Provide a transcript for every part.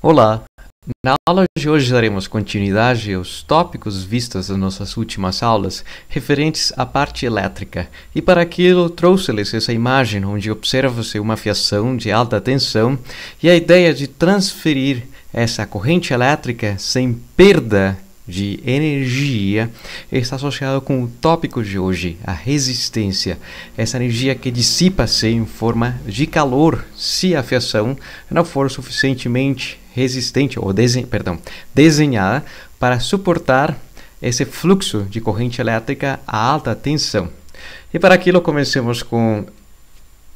Olá! Na aula de hoje daremos continuidade aos tópicos vistos nas nossas últimas aulas referentes à parte elétrica, e para aquilo trouxe-lhes essa imagem onde observa-se uma fiação de alta tensão e a ideia de transferir essa corrente elétrica sem perda de energia está associada com o tópico de hoje, a resistência. Essa energia que dissipa-se em forma de calor se a fiação não for suficientemente resistente, ou desen perdão, desenhada para suportar esse fluxo de corrente elétrica a alta tensão. E para aquilo, comecemos com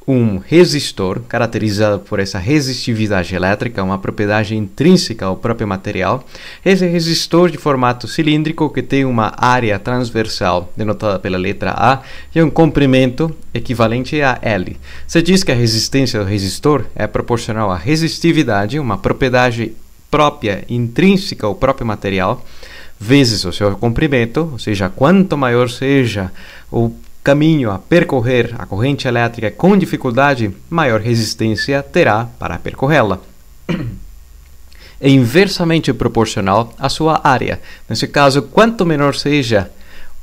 um resistor, caracterizado por essa resistividade elétrica, uma propriedade intrínseca ao próprio material. Esse resistor de formato cilíndrico que tem uma área transversal denotada pela letra A e um comprimento equivalente a L. Se diz que a resistência do resistor é proporcional à resistividade, uma propriedade própria intrínseca ao próprio material, vezes o seu comprimento, ou seja, quanto maior seja o caminho a percorrer a corrente elétrica é com dificuldade, maior resistência terá para percorrê-la. É inversamente proporcional à sua área. Nesse caso, quanto menor seja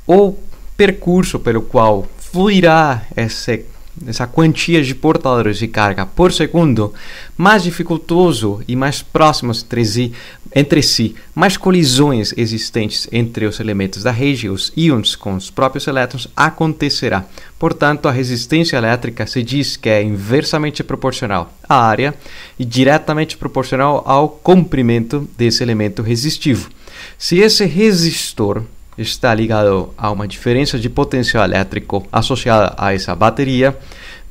o percurso pelo qual fluirá esse essa quantia de portadores de carga por segundo, mais dificultoso e mais próximos entre si, entre si, mais colisões existentes entre os elementos da rede, os íons com os próprios elétrons, acontecerá. Portanto, a resistência elétrica se diz que é inversamente proporcional à área e diretamente proporcional ao comprimento desse elemento resistivo. Se esse resistor está ligado a uma diferença de potencial elétrico associada a essa bateria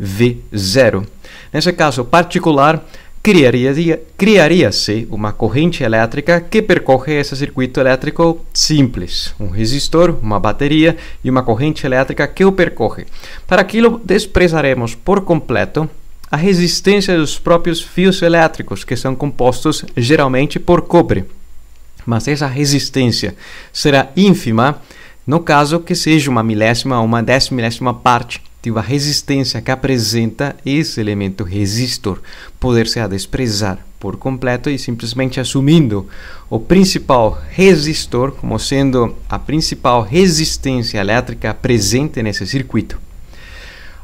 V0. Nesse caso particular, criaria-se criaria uma corrente elétrica que percorre esse circuito elétrico simples, um resistor, uma bateria e uma corrente elétrica que o percorre. Para aquilo, desprezaremos por completo a resistência dos próprios fios elétricos, que são compostos geralmente por cobre mas essa resistência será ínfima no caso que seja uma milésima ou uma décimilésima parte de uma resistência que apresenta esse elemento resistor, poder-se desprezar por completo e simplesmente assumindo o principal resistor como sendo a principal resistência elétrica presente nesse circuito.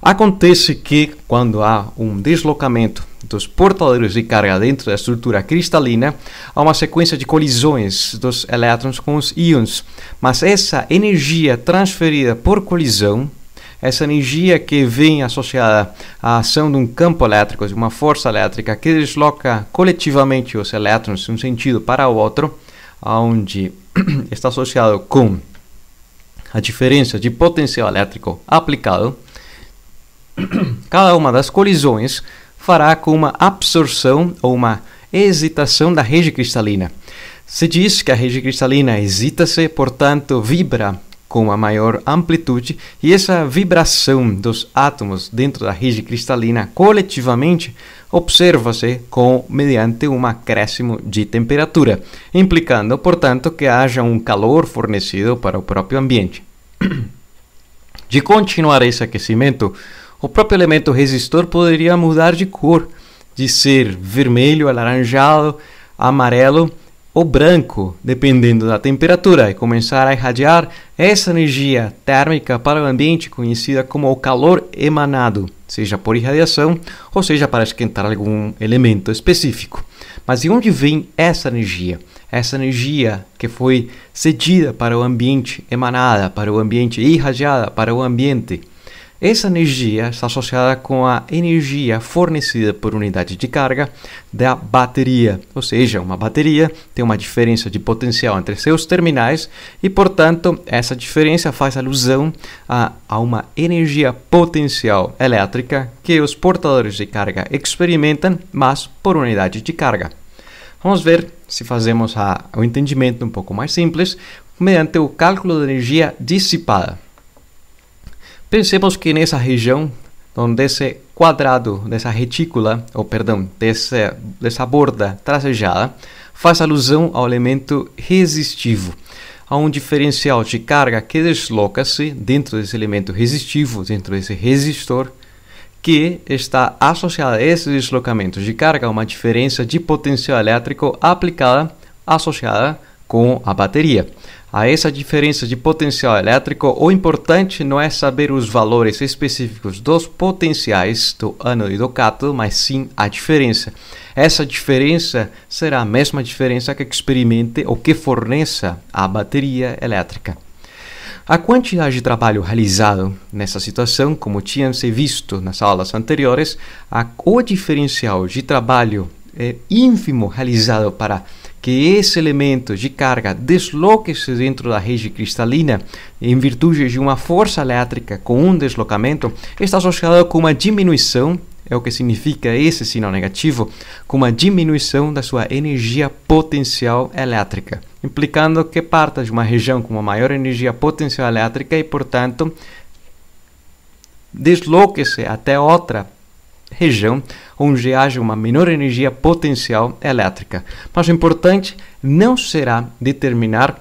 Acontece que, quando há um deslocamento dos portadores de carga dentro da estrutura cristalina, há uma sequência de colisões dos elétrons com os íons. Mas essa energia transferida por colisão, essa energia que vem associada à ação de um campo elétrico, de uma força elétrica que desloca coletivamente os elétrons de um sentido para o outro, onde está associado com a diferença de potencial elétrico aplicado, Cada uma das colisões fará com uma absorção ou uma hesitação da rede cristalina. Se diz que a rede cristalina hesita-se, portanto, vibra com a maior amplitude, e essa vibração dos átomos dentro da rede cristalina coletivamente observa-se com mediante um acréscimo de temperatura, implicando, portanto, que haja um calor fornecido para o próprio ambiente. De continuar esse aquecimento, o próprio elemento resistor poderia mudar de cor, de ser vermelho, alaranjado, amarelo ou branco, dependendo da temperatura, e começar a irradiar essa energia térmica para o ambiente, conhecida como o calor emanado, seja por irradiação ou seja para esquentar algum elemento específico. Mas de onde vem essa energia? Essa energia que foi cedida para o ambiente, emanada para o ambiente, irradiada para o ambiente. Essa energia está associada com a energia fornecida por unidade de carga da bateria, ou seja, uma bateria tem uma diferença de potencial entre seus terminais e, portanto, essa diferença faz alusão a, a uma energia potencial elétrica que os portadores de carga experimentam, mas por unidade de carga. Vamos ver se fazemos o um entendimento um pouco mais simples mediante o cálculo da energia dissipada. Pensemos que nessa região, onde esse quadrado, dessa retícula, ou perdão, dessa, dessa borda tracejada, faz alusão ao elemento resistivo. Há um diferencial de carga que desloca-se dentro desse elemento resistivo, dentro desse resistor, que está associada a esses deslocamentos de carga uma diferença de potencial elétrico aplicada associada com a bateria a essa diferença de potencial elétrico, o importante não é saber os valores específicos dos potenciais do ânodo e do cátodo, mas sim a diferença. Essa diferença será a mesma diferença que experimente ou que forneça a bateria elétrica. A quantidade de trabalho realizado nessa situação, como tínhamos visto nas aulas anteriores, a, o diferencial de trabalho é, ínfimo realizado para que esse elemento de carga desloque-se dentro da rede cristalina em virtude de uma força elétrica com um deslocamento está associado com uma diminuição é o que significa esse sinal negativo, com uma diminuição da sua energia potencial elétrica, implicando que parta de uma região com uma maior energia potencial elétrica e, portanto, desloque-se até outra região onde haja uma menor energia potencial elétrica. Mas o importante não será determinar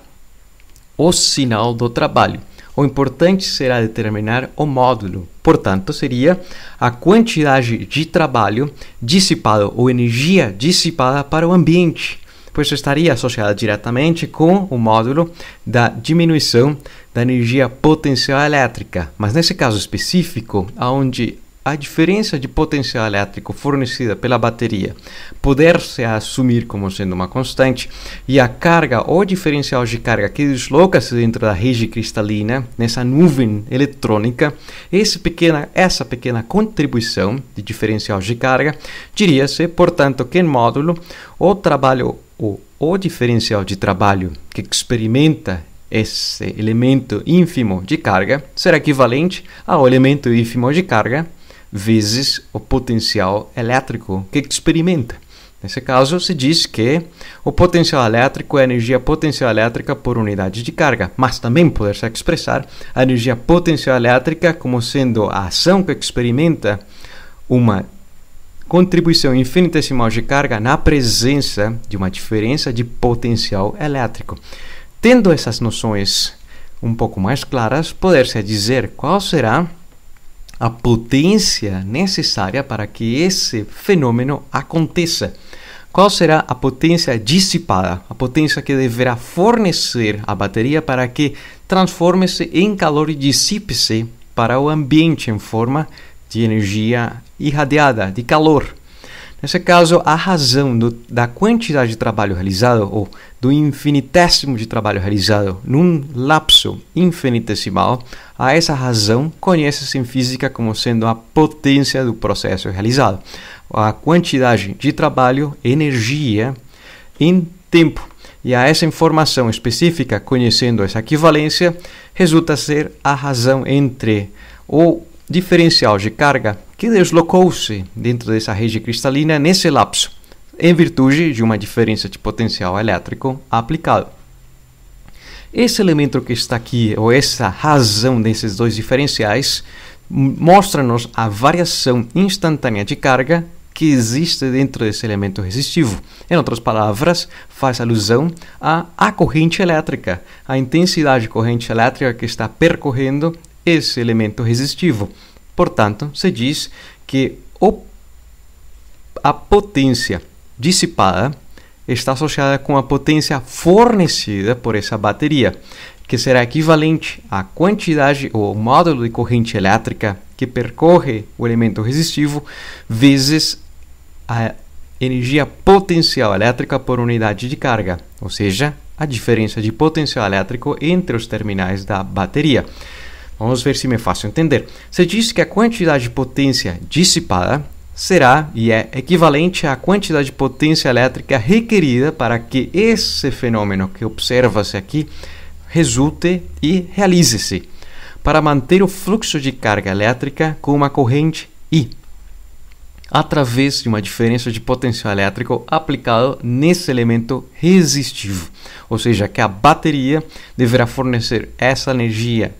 o sinal do trabalho. O importante será determinar o módulo. Portanto, seria a quantidade de trabalho dissipado ou energia dissipada para o ambiente, pois estaria associada diretamente com o módulo da diminuição da energia potencial elétrica. Mas nesse caso específico, onde a diferença de potencial elétrico fornecida pela bateria poder-se assumir como sendo uma constante e a carga ou diferencial de carga que desloca-se dentro da rede cristalina, nessa nuvem eletrônica, pequena, essa pequena contribuição de diferencial de carga diria-se, portanto, que em módulo o trabalho ou o diferencial de trabalho que experimenta esse elemento ínfimo de carga será equivalente ao elemento ínfimo de carga vezes o potencial elétrico que é experimenta. Nesse caso, se diz que o potencial elétrico é a energia potencial elétrica por unidade de carga, mas também poder se expressar a energia potencial elétrica como sendo a ação que experimenta uma contribuição infinitesimal de carga na presença de uma diferença de potencial elétrico. Tendo essas noções um pouco mais claras, poder-se dizer qual será a potência necessária para que esse fenômeno aconteça. Qual será a potência dissipada, a potência que deverá fornecer a bateria para que transforme-se em calor e dissipe-se para o ambiente em forma de energia irradiada, de calor? Nesse caso, a razão do, da quantidade de trabalho realizado ou do infinitésimo de trabalho realizado num lapso infinitesimal, a essa razão conhece-se em física como sendo a potência do processo realizado, a quantidade de trabalho, energia em tempo. E a essa informação específica, conhecendo essa equivalência, resulta ser a razão entre o diferencial de carga que deslocou-se dentro dessa rede cristalina nesse lapso, em virtude de uma diferença de potencial elétrico aplicado. Esse elemento que está aqui, ou essa razão desses dois diferenciais, mostra-nos a variação instantânea de carga que existe dentro desse elemento resistivo. Em outras palavras, faz alusão à, à corrente elétrica, à intensidade de corrente elétrica que está percorrendo esse elemento resistivo. Portanto, se diz que o, a potência dissipada está associada com a potência fornecida por essa bateria, que será equivalente à quantidade ou módulo de corrente elétrica que percorre o elemento resistivo vezes a energia potencial elétrica por unidade de carga, ou seja, a diferença de potencial elétrico entre os terminais da bateria. Vamos ver se me é faço entender. Você diz que a quantidade de potência dissipada será e é equivalente à quantidade de potência elétrica requerida para que esse fenômeno que observa-se aqui resulte e realize-se, para manter o fluxo de carga elétrica com uma corrente I, através de uma diferença de potencial elétrico aplicado nesse elemento resistivo, ou seja, que a bateria deverá fornecer essa energia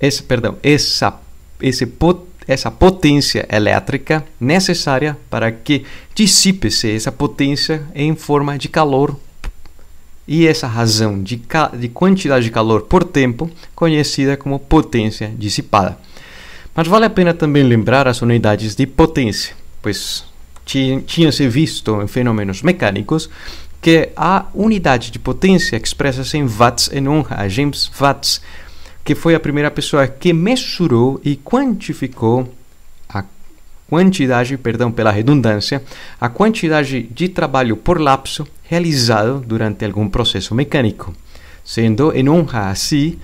esse, perdão, essa, esse pot, essa potência elétrica necessária para que dissipe-se essa potência em forma de calor. E essa razão de, de quantidade de calor por tempo, conhecida como potência dissipada. Mas vale a pena também lembrar as unidades de potência, pois tinha-se visto em fenômenos mecânicos que a unidade de potência expressa-se em watts é não a James watts, que foi a primeira pessoa que mesurou e quantificou a quantidade, perdão pela redundância, a quantidade de trabalho por lapso realizado durante algum processo mecânico. Sendo em honra a si,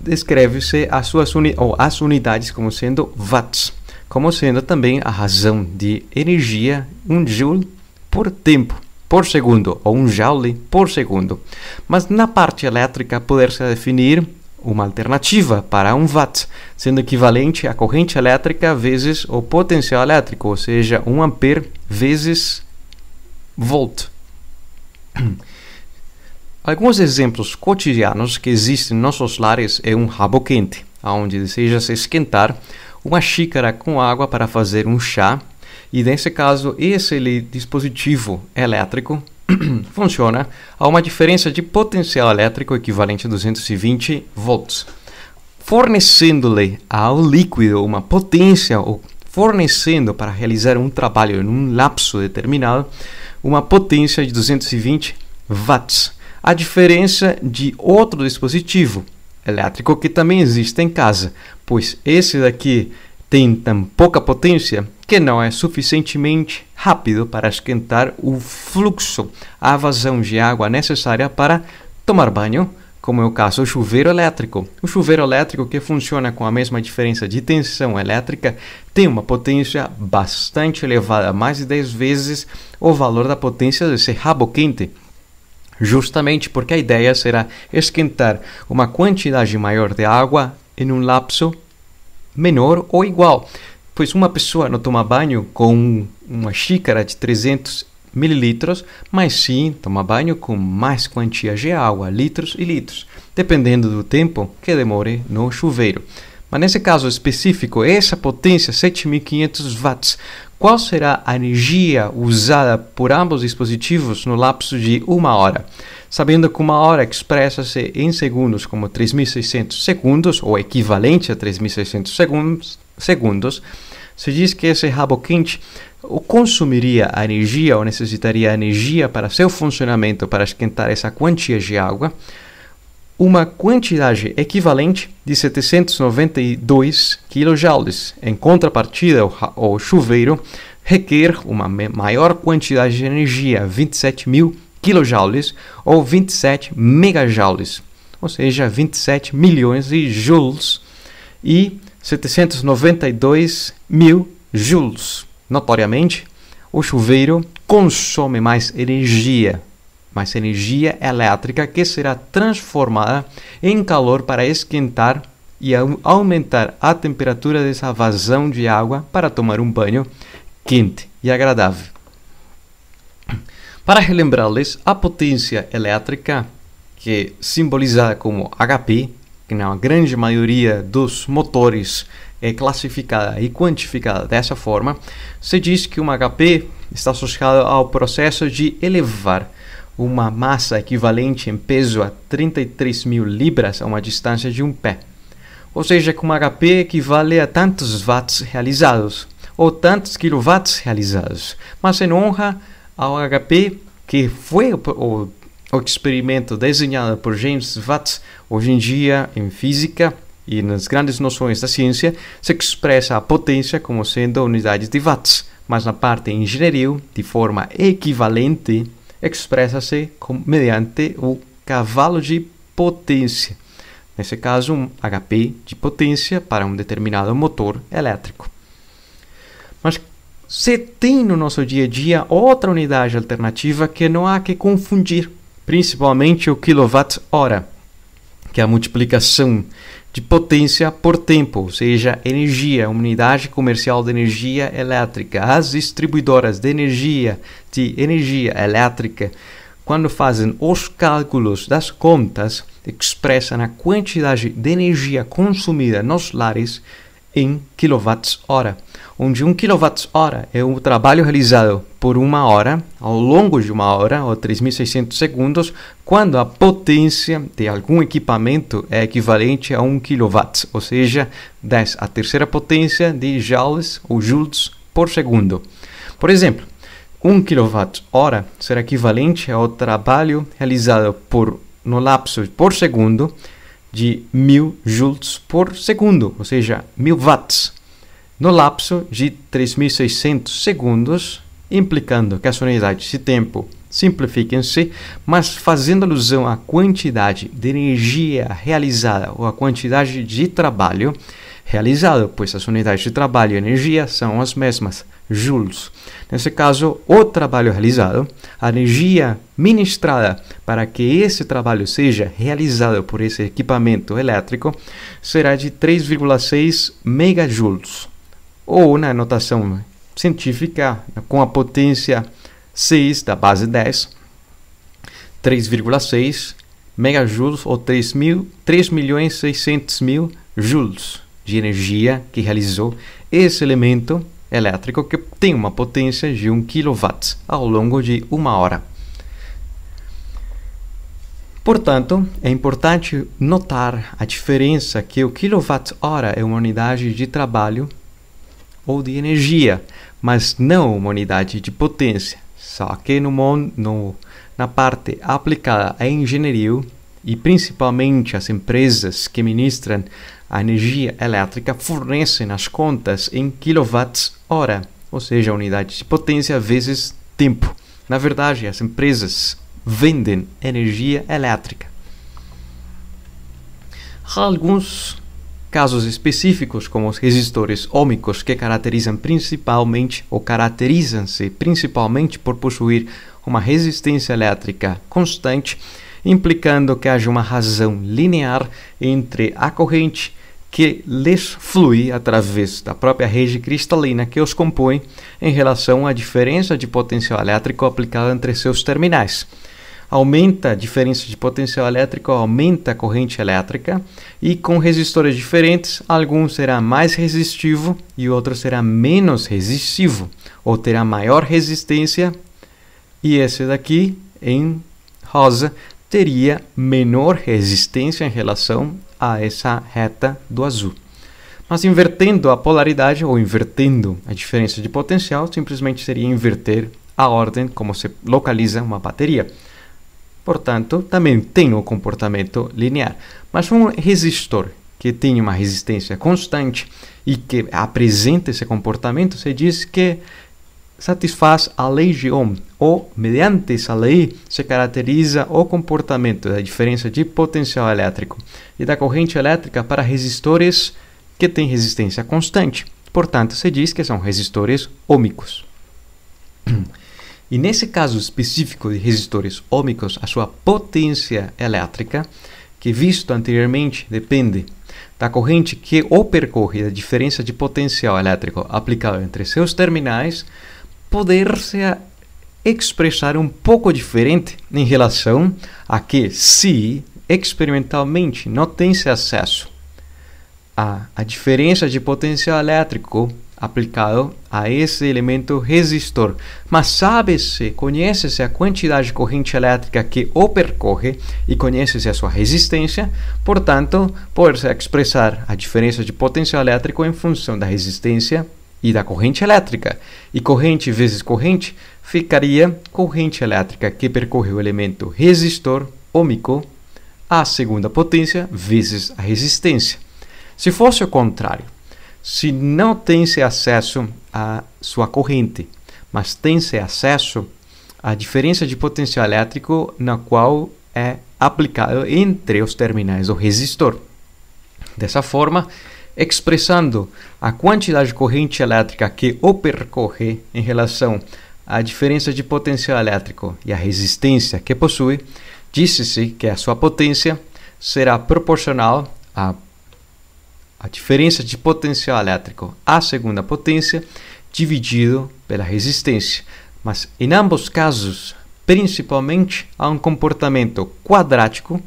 descreve-se as suas uni ou as unidades como sendo watts, como sendo também a razão de energia, um joule por tempo por segundo ou um joule por segundo. Mas na parte elétrica poder se definir uma alternativa para um watt, sendo equivalente à corrente elétrica vezes o potencial elétrico, ou seja, 1 ampere vezes volt. Alguns exemplos cotidianos que existem em nossos lares é um rabo quente, onde deseja-se esquentar uma xícara com água para fazer um chá, e nesse caso, esse dispositivo elétrico funciona a uma diferença de potencial elétrico equivalente a 220 volts, fornecendo-lhe ao líquido uma potência ou fornecendo para realizar um trabalho em um lapso determinado uma potência de 220 watts. A diferença de outro dispositivo elétrico que também existe em casa, pois esse daqui tem tão pouca potência que não é suficientemente rápido para esquentar o fluxo, a vazão de água necessária para tomar banho, como é o caso do chuveiro elétrico. O chuveiro elétrico, que funciona com a mesma diferença de tensão elétrica, tem uma potência bastante elevada, mais de 10 vezes o valor da potência desse rabo quente justamente porque a ideia será esquentar uma quantidade maior de água em um lapso menor ou igual pois uma pessoa não toma banho com uma xícara de 300 mililitros, mas sim toma banho com mais quantia de água, litros e litros, dependendo do tempo que demore no chuveiro. Mas nesse caso específico, essa potência 7500 watts, qual será a energia usada por ambos os dispositivos no lapso de uma hora? Sabendo que uma hora expressa-se em segundos como 3600 segundos, ou equivalente a 3600 segundos, segundos se diz que esse rabo quente consumiria a energia ou necessitaria energia para seu funcionamento para esquentar essa quantia de água, uma quantidade equivalente de 792 kJ. Em contrapartida, o chuveiro requer uma maior quantidade de energia, 27 mil kJ ou 27 megajoules, ou seja, 27 milhões de joules e 792 mil joules. Notoriamente, o chuveiro consome mais energia, mais energia elétrica que será transformada em calor para esquentar e aumentar a temperatura dessa vazão de água para tomar um banho quente e agradável. Para relembrá-los, a potência elétrica, que simbolizada como HP, que na grande maioria dos motores é classificada e quantificada dessa forma, se diz que uma HP está associada ao processo de elevar uma massa equivalente em peso a 33 mil libras a uma distância de um pé. Ou seja, que uma HP equivale a tantos watts realizados, ou tantos kilowatts realizados, mas em honra ao HP que foi o, o experimento desenhado por James Watt, hoje em dia em física, e nas grandes noções da ciência se expressa a potência como sendo unidades de watts, mas na parte engenharia, de forma equivalente, expressa-se mediante o cavalo de potência. Nesse caso, um HP de potência para um determinado motor elétrico. Mas se tem no nosso dia a dia outra unidade alternativa que não há que confundir, principalmente o quilowatt-hora, que é a multiplicação de potência por tempo, ou seja, energia, unidade comercial de energia elétrica. As distribuidoras de energia, de energia elétrica, quando fazem os cálculos das contas, expressam a quantidade de energia consumida nos lares em kWh, onde 1 kWh é o trabalho realizado por uma hora, ao longo de uma hora ou 3.600 segundos, quando a potência de algum equipamento é equivalente a 1 kW, ou seja, 10 a terceira potência de joules ou joules por segundo. Por exemplo, 1 kWh será equivalente ao trabalho realizado por no lapso por segundo de 1000 joules por segundo, ou seja, 1000 watts, no lapso de 3600 segundos, implicando que as unidades de tempo simplifiquem-se, mas fazendo alusão à quantidade de energia realizada ou à quantidade de trabalho realizado, pois as unidades de trabalho e energia são as mesmas, joules. Nesse caso, o trabalho realizado, a energia ministrada para que esse trabalho seja realizado por esse equipamento elétrico será de 3,6 megajoules, ou na notação científica, com a potência 6 da base 10, 3,6 megajoules ou 3 mil, 3 milhões 600 mil joules de energia que realizou esse elemento elétrico que tem uma potência de 1 kW ao longo de uma hora. Portanto, é importante notar a diferença que o quilowatt-hora é uma unidade de trabalho ou de energia, mas não uma unidade de potência. Só que no, no, na parte aplicada à engenharia e principalmente às empresas que ministram a energia elétrica fornece nas contas em quilowatts-hora, ou seja, unidade de potência vezes tempo. Na verdade, as empresas vendem energia elétrica. Há alguns casos específicos, como os resistores ômicos, que caracterizam principalmente ou caracterizam-se principalmente por possuir uma resistência elétrica constante, implicando que haja uma razão linear entre a corrente que lhes flui através da própria rede cristalina que os compõe em relação à diferença de potencial elétrico aplicada entre seus terminais. Aumenta a diferença de potencial elétrico, aumenta a corrente elétrica, e com resistores diferentes, algum será mais resistivo e outro será menos resistivo, ou terá maior resistência, e esse daqui, em rosa, teria menor resistência em relação a essa reta do azul. Mas invertendo a polaridade ou invertendo a diferença de potencial, simplesmente seria inverter a ordem como se localiza uma bateria. Portanto, também tem o comportamento linear. Mas um resistor que tem uma resistência constante e que apresenta esse comportamento, se diz que satisfaz a lei de Ohm, ou mediante essa lei se caracteriza o comportamento da diferença de potencial elétrico e da corrente elétrica para resistores que têm resistência constante. Portanto, se diz que são resistores ômicos. E nesse caso específico de resistores ômicos, a sua potência elétrica, que visto anteriormente depende da corrente que o percorre, da diferença de potencial elétrico aplicado entre seus terminais, poder-se expressar um pouco diferente em relação a que, se experimentalmente não tem-se acesso à, diferença de potencial elétrico aplicado a esse elemento resistor, mas sabe-se, conhece-se a quantidade de corrente elétrica que o percorre e conhece-se a sua resistência, portanto, pode-se expressar a diferença de potencial elétrico em função da resistência e da corrente elétrica. E corrente vezes corrente ficaria corrente elétrica que percorreu o elemento resistor ômico à segunda potência vezes a resistência. Se fosse o contrário, se não tem-se acesso à sua corrente, mas tem-se acesso à diferença de potencial elétrico na qual é aplicado entre os terminais do resistor. Dessa forma, expressando a quantidade de corrente elétrica que o percorre em relação à diferença de potencial elétrico e a resistência que possui, disse-se que a sua potência será proporcional à, a diferença de potencial elétrico à segunda potência dividido pela resistência. Mas em ambos casos, principalmente há um comportamento quadrático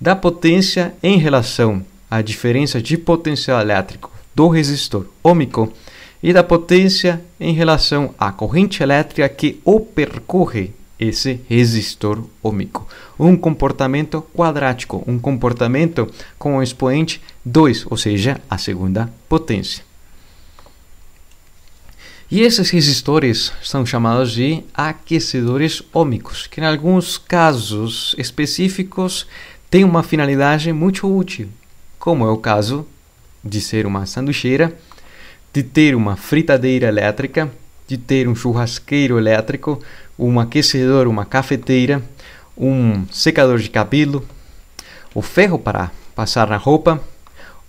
da potência em relação a diferença de potencial elétrico do resistor ômico e da potência em relação à corrente elétrica que o percorre esse resistor ômico. Um comportamento quadrático, um comportamento com o expoente 2, ou seja, a segunda potência. E esses resistores são chamados de aquecedores ômicos, que em alguns casos específicos têm uma finalidade muito útil, como é o caso de ser uma sanduicheira, de ter uma fritadeira elétrica, de ter um churrasqueiro elétrico, um aquecedor, uma cafeteira, um secador de cabelo, o ferro para passar na roupa,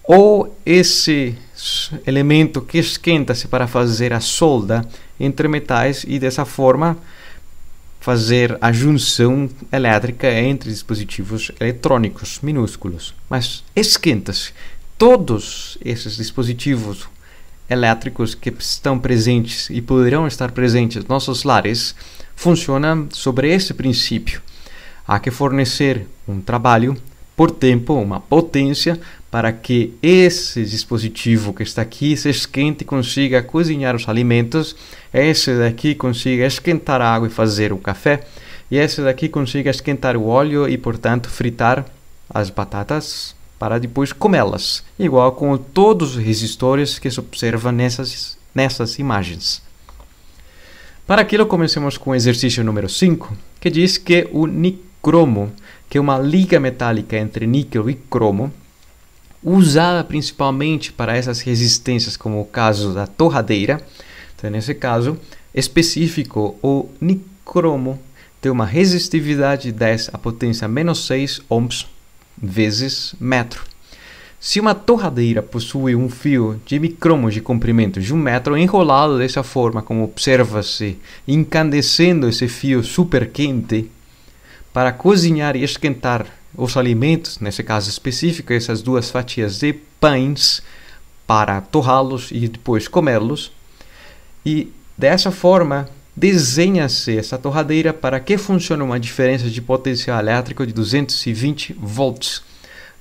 ou esse elemento que esquenta-se para fazer a solda entre metais e dessa forma fazer a junção elétrica entre dispositivos eletrônicos minúsculos. Mas esquentas, todos esses dispositivos elétricos que estão presentes e poderão estar presentes nos nossos lares funcionam sobre esse princípio. Há que fornecer um trabalho por tempo, uma potência, para que esse dispositivo que está aqui se esquente e consiga cozinhar os alimentos, esse daqui consiga esquentar a água e fazer o café, e esse daqui consiga esquentar o óleo e, portanto, fritar as batatas para depois comê-las, igual com todos os resistores que se observa nessas, nessas imagens. Para aquilo, comecemos com o exercício número 5, que diz que o nicromo que é uma liga metálica entre níquel e cromo, usada principalmente para essas resistências, como o caso da torradeira. Então, nesse caso específico, o nicromo tem uma resistividade 10 a potência menos 6 ohms vezes metro. Se uma torradeira possui um fio de micromos de comprimento de um metro enrolado dessa forma, como observa-se, incandescendo esse fio super quente para cozinhar e esquentar os alimentos, nesse caso específico, essas duas fatias de pães, para torrá-los e depois comê-los. E dessa forma, desenha-se essa torradeira para que funcione uma diferença de potencial elétrico de 220 volts,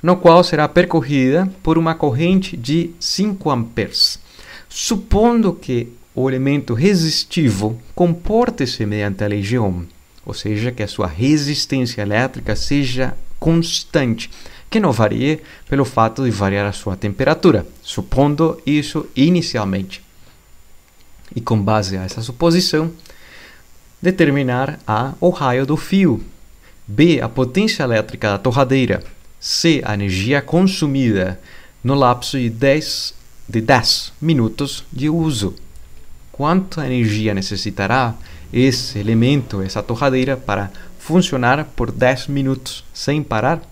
no qual será percorrida por uma corrente de 5 amperes. Supondo que o elemento resistivo comporte-se mediante a legião ou seja, que a sua resistência elétrica seja constante, que não varie pelo fato de variar a sua temperatura, supondo isso inicialmente. E com base nessa suposição, determinar A o raio do fio, B a potência elétrica da torradeira, C a energia consumida no lapso de 10, de 10 minutos de uso. Quanto energia necessitará esse elemento, essa torradeira para funcionar por 10 minutos sem parar?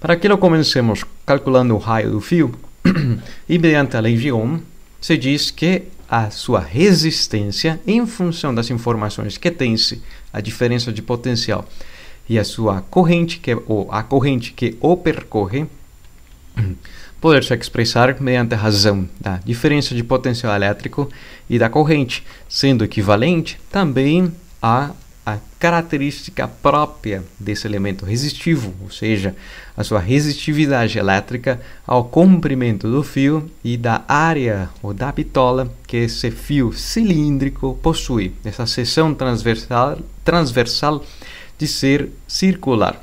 Para que lo comencemos calculando o raio do fio, e mediante a lei de Ohm, se diz que a sua resistência, em função das informações que tem-se, a diferença de potencial e a sua corrente, que, ou a corrente que o percorre, poder-se expressar mediante a razão da diferença de potencial elétrico e da corrente, sendo equivalente também a a característica própria desse elemento resistivo, ou seja, a sua resistividade elétrica ao comprimento do fio e da área ou da bitola que esse fio cilíndrico possui, essa seção transversal, transversal de ser circular.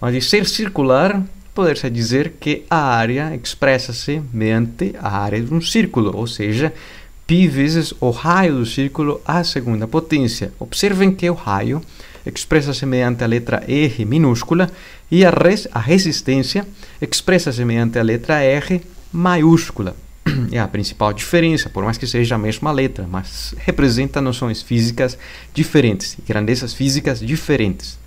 Mas de ser circular poder-se dizer que a área expressa-se mediante a área de um círculo, ou seja, π vezes o raio do círculo à segunda potência. Observem que o raio expressa-se mediante a letra R minúscula e a, res, a resistência expressa-se mediante a letra R maiúscula. É a principal diferença, por mais que seja a mesma letra, mas representa noções físicas diferentes, grandezas físicas diferentes.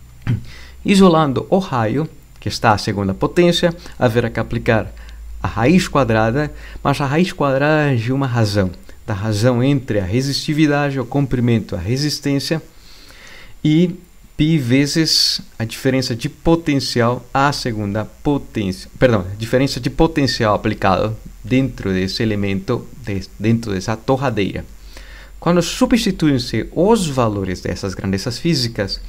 Isolando o raio que está à segunda potência, haverá que aplicar a raiz quadrada, mas a raiz quadrada de uma razão, da razão entre a resistividade, o comprimento, a resistência e π vezes a diferença de potencial à segunda potência, perdão, a diferença de potencial aplicado dentro desse elemento, dentro dessa torradeira. Quando substituem-se os valores dessas grandezas físicas,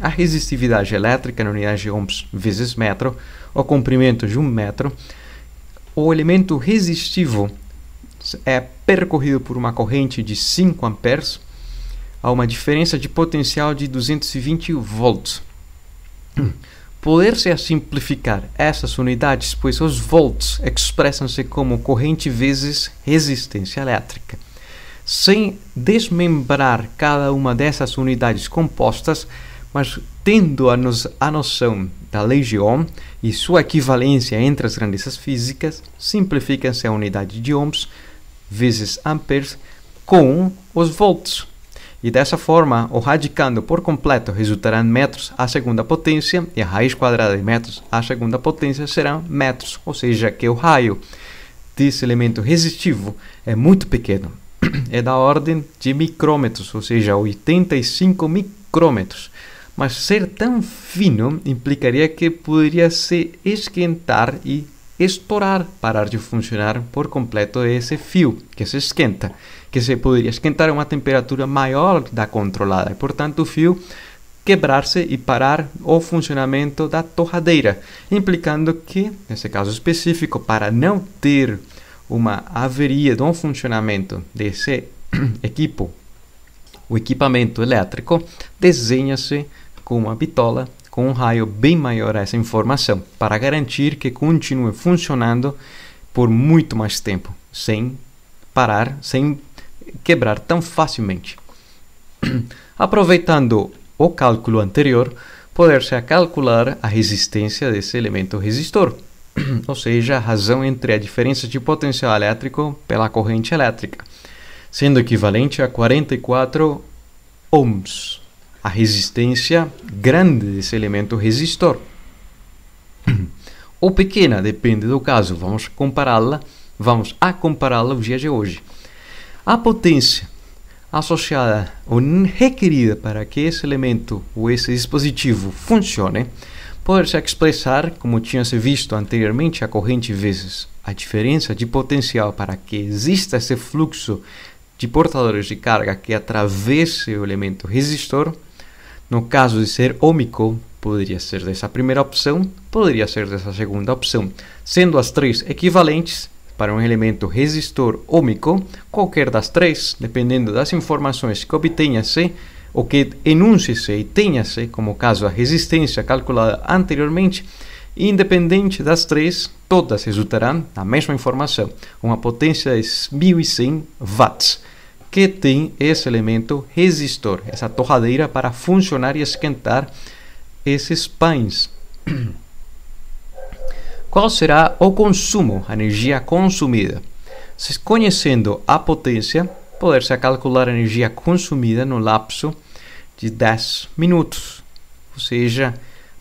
a resistividade elétrica na unidade de ohms vezes metro, o comprimento de um metro, o elemento resistivo é percorrido por uma corrente de 5 amperes a uma diferença de potencial de 220 volts. Poder-se simplificar essas unidades, pois os volts expressam-se como corrente vezes resistência elétrica. Sem desmembrar cada uma dessas unidades compostas, mas tendo a, nos, a noção da ohm e sua equivalência entre as grandezas físicas, simplifica-se a unidade de ohms vezes amperes com os volts. E dessa forma, o radicando por completo resultará em metros à segunda potência e a raiz quadrada de metros à segunda potência serão metros, ou seja, que o raio desse elemento resistivo é muito pequeno. É da ordem de micrômetros, ou seja, 85 micrômetros mas ser tão fino implicaria que poderia se esquentar e estourar, parar de funcionar por completo esse fio que se esquenta, que se poderia esquentar a uma temperatura maior da controlada e, portanto, o fio quebrar-se e parar o funcionamento da torradeira, implicando que, nesse caso específico, para não ter uma averia de um funcionamento desse equipo, o equipamento elétrico, desenha-se com uma bitola com um raio bem maior a essa informação, para garantir que continue funcionando por muito mais tempo, sem parar, sem quebrar tão facilmente. Aproveitando o cálculo anterior, poder-se calcular a resistência desse elemento resistor, ou seja, a razão entre a diferença de potencial elétrico pela corrente elétrica, sendo equivalente a 44 ohms a resistência grande desse elemento resistor. Ou pequena, depende do caso. Vamos compará-la, vamos a compará-la ao dia de hoje. A potência associada ou requerida para que esse elemento ou esse dispositivo funcione pode se expressar, como tinha se visto anteriormente, a corrente vezes a diferença de potencial para que exista esse fluxo de portadores de carga que atravesse o elemento resistor no caso de ser ômico, poderia ser dessa primeira opção, poderia ser dessa segunda opção. Sendo as três equivalentes para um elemento resistor ômico, qualquer das três, dependendo das informações que obtenha-se, ou que enuncie-se e tenha-se, como caso a resistência calculada anteriormente, independente das três, todas resultarão na mesma informação, uma potência de 1100 watts que tem esse elemento resistor, essa torradeira para funcionar e esquentar esses pães. Qual será o consumo, a energia consumida? Se conhecendo a potência, poder-se calcular a energia consumida no lapso de 10 minutos, ou seja,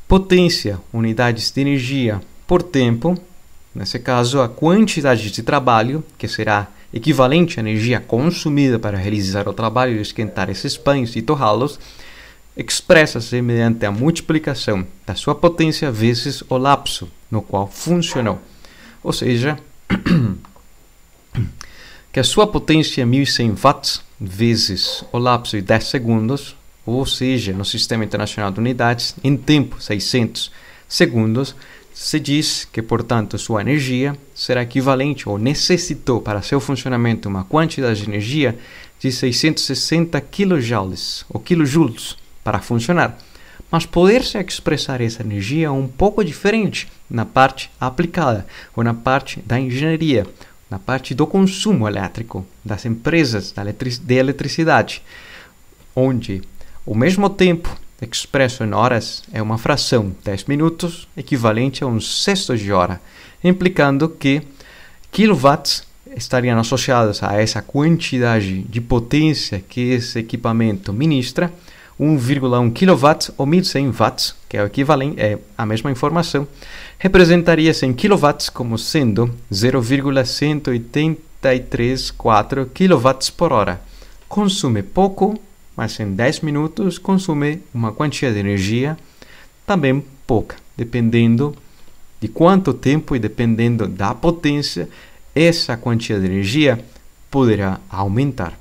potência, unidades de energia por tempo, nesse caso a quantidade de trabalho que será equivalente à energia consumida para realizar o trabalho de esquentar esses pães e torrá-los, expressa-se mediante a multiplicação da sua potência vezes o lapso no qual funcionou. Ou seja, que a sua potência é 1100 watts vezes o lapso de 10 segundos, ou seja, no Sistema Internacional de Unidades, em tempo 600 segundos, se diz que, portanto, sua energia será equivalente ou necessitou para seu funcionamento uma quantidade de energia de 660 kJ ou kJ para funcionar. Mas poder-se expressar essa energia é um pouco diferente na parte aplicada ou na parte da engenharia, na parte do consumo elétrico das empresas de eletricidade, onde, ao mesmo tempo expresso em horas é uma fração 10 minutos equivalente a um sexto de hora, implicando que kilowatts estariam associados a essa quantidade de potência que esse equipamento ministra, 1,1 kW ou 1100 watts, que é o equivalente, é a mesma informação, representaria 100 em como sendo 0,1834 kW por hora. Consume pouco mas em 10 minutos consome uma quantia de energia também pouca, dependendo de quanto tempo e dependendo da potência, essa quantia de energia poderá aumentar.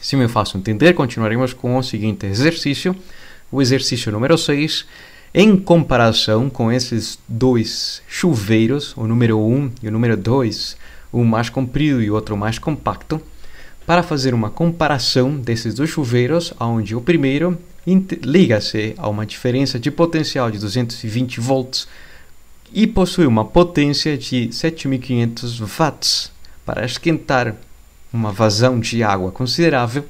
Se me faço entender, continuaremos com o seguinte exercício, o exercício número 6. Em comparação com esses dois chuveiros, o número 1 um e o número 2, um mais comprido e outro mais compacto, para fazer uma comparação desses dois chuveiros, onde o primeiro liga-se a uma diferença de potencial de 220 volts e possui uma potência de 7500 watts para esquentar uma vazão de água considerável,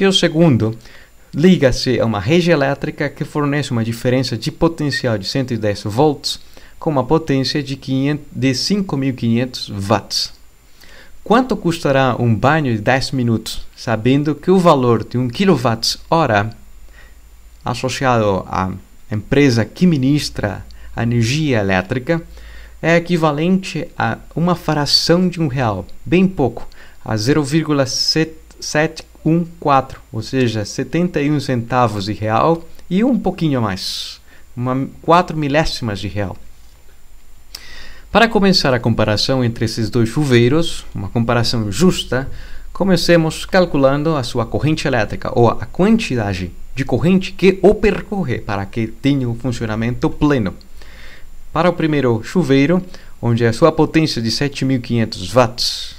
e o segundo liga-se a uma rede elétrica que fornece uma diferença de potencial de 110 volts com uma potência de, de 5.500 watts. Quanto custará um banho de 10 minutos, sabendo que o valor de 1 kWh associado à empresa que ministra a energia elétrica é equivalente a uma fração de um real, bem pouco, a 0,714, ou seja, 71 centavos de real e um pouquinho mais, uma 4 milésimas de real. Para começar a comparação entre esses dois chuveiros, uma comparação justa, comecemos calculando a sua corrente elétrica ou a quantidade de corrente que o percorre para que tenha um funcionamento pleno. Para o primeiro chuveiro, onde a sua potência é de 7500 watts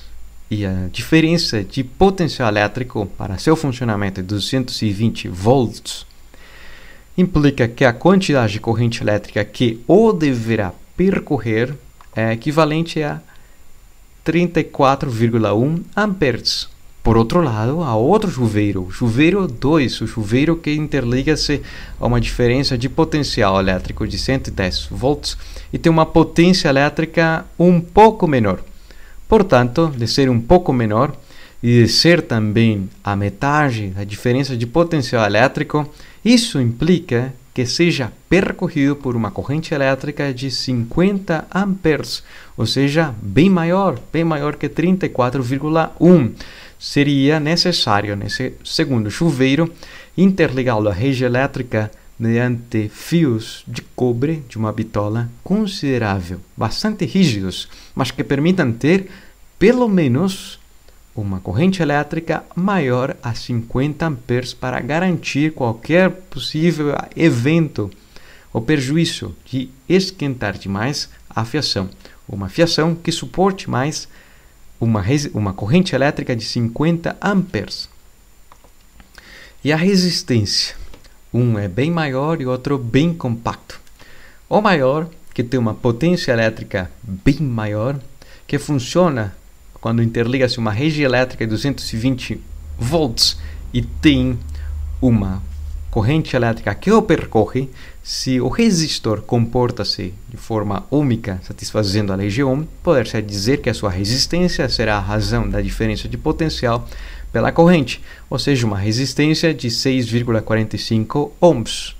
e a diferença de potencial elétrico para seu funcionamento é 220 volts, implica que a quantidade de corrente elétrica que o deverá percorrer é equivalente a 34,1 amperes. Por outro lado, há outro chuveiro, o chuveiro 2, o chuveiro que interliga-se a uma diferença de potencial elétrico de 110 volts e tem uma potência elétrica um pouco menor. Portanto, de ser um pouco menor e de ser também a metade da diferença de potencial elétrico, isso implica que seja percorrido por uma corrente elétrica de 50 amperes, ou seja, bem maior, bem maior que 34,1. Seria necessário, nesse segundo chuveiro, interligá-lo à rede elétrica mediante fios de cobre de uma bitola considerável, bastante rígidos, mas que permitam ter pelo menos uma corrente elétrica maior a 50 amperes para garantir qualquer possível evento ou prejuízo de esquentar demais a fiação. Uma fiação que suporte mais uma, uma corrente elétrica de 50 amperes. E a resistência? Um é bem maior e outro bem compacto. O maior, que tem uma potência elétrica bem maior, que funciona quando interliga-se uma rede elétrica de 220 volts e tem uma corrente elétrica que o percorre, se o resistor comporta-se de forma ômica, satisfazendo a lei de Ohm, poder-se dizer que a sua resistência será a razão da diferença de potencial pela corrente, ou seja, uma resistência de 6,45 ohms.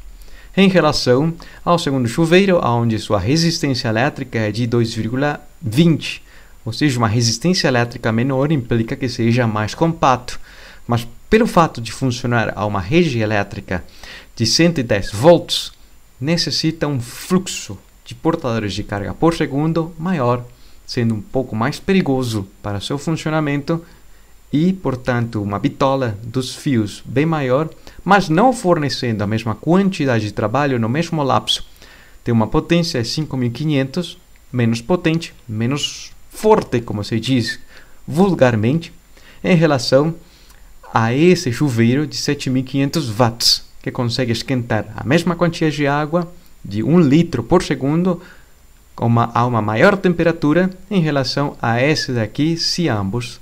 Em relação ao segundo chuveiro, onde sua resistência elétrica é de 2,20 ou seja, uma resistência elétrica menor implica que seja mais compacto. Mas pelo fato de funcionar a uma rede elétrica de 110 volts, necessita um fluxo de portadores de carga por segundo maior, sendo um pouco mais perigoso para seu funcionamento e, portanto, uma bitola dos fios bem maior, mas não fornecendo a mesma quantidade de trabalho no mesmo lapso. Tem uma potência de 5500, menos potente, menos forte, como se diz vulgarmente, em relação a esse chuveiro de 7500 watts, que consegue esquentar a mesma quantia de água de 1 litro por segundo uma, a uma maior temperatura em relação a esse daqui, se ambos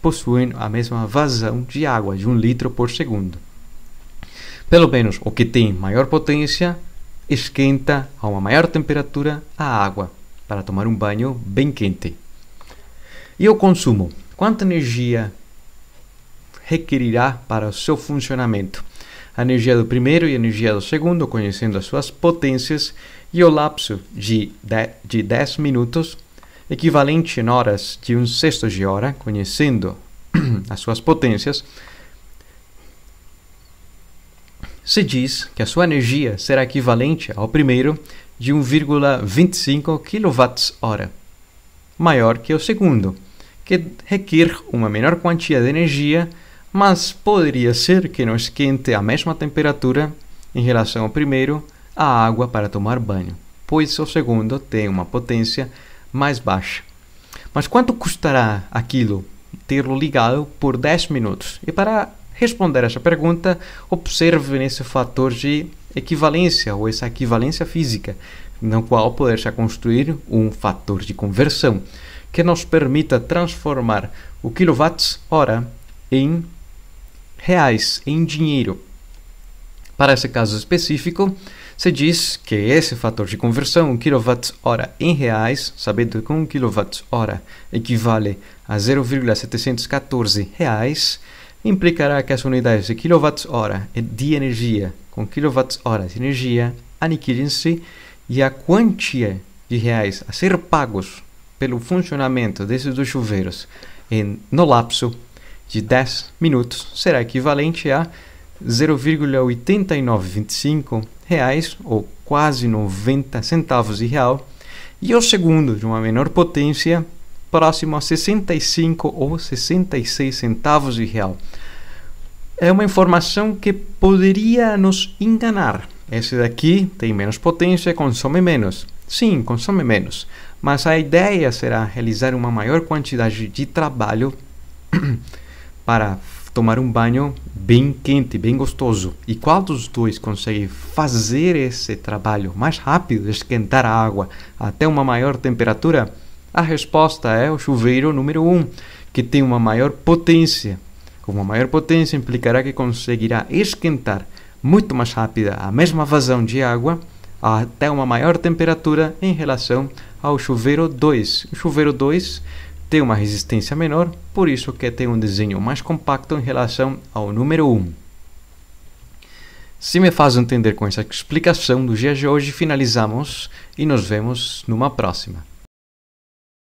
possuem a mesma vazão de água de 1 litro por segundo. Pelo menos o que tem maior potência esquenta a uma maior temperatura a água para tomar um banho bem quente. E o consumo? Quanta energia requerirá para o seu funcionamento? A energia do primeiro e a energia do segundo, conhecendo as suas potências, e o lapso de, de, de 10 minutos, equivalente em horas de um sexto de hora, conhecendo as suas potências, se diz que a sua energia será equivalente ao primeiro de 1,25 kWh, maior que o segundo, que requer uma menor quantia de energia, mas poderia ser que não esquente à mesma temperatura em relação ao primeiro a água para tomar banho, pois o segundo tem uma potência mais baixa. Mas quanto custará aquilo tê-lo ligado por 10 minutos? E para responder essa pergunta, observe nesse fator de equivalência ou essa equivalência física, no qual poder-se construir um fator de conversão que nos permita transformar o quilowatt-hora em reais, em dinheiro. Para esse caso específico, se diz que esse fator de conversão, 1 kWh em reais, sabendo que 1 kWh equivale a 0,714 reais, implicará que as unidades de kWh de energia com kWh de energia aniquilem-se e a quantia de reais a ser pagos pelo funcionamento desses dois chuveiros em, no lapso de 10 minutos será equivalente a 0,8925 reais ou quase 90 centavos de real e o segundo de uma menor potência próximo a 65 ou 66 centavos de real. É uma informação que poderia nos enganar. Esse daqui tem menos potência, consome menos. Sim, consome menos mas a ideia será realizar uma maior quantidade de trabalho para tomar um banho bem quente, bem gostoso. E qual dos dois consegue fazer esse trabalho mais rápido, esquentar a água até uma maior temperatura? A resposta é o chuveiro número 1, um, que tem uma maior potência. Uma maior potência implicará que conseguirá esquentar muito mais rápida a mesma vazão de água até uma maior temperatura em relação a ao chuveiro 2. O chuveiro 2 tem uma resistência menor, por isso que tem um desenho mais compacto em relação ao número 1. Um. Se me faz entender com essa explicação do dia de hoje, finalizamos e nos vemos numa próxima.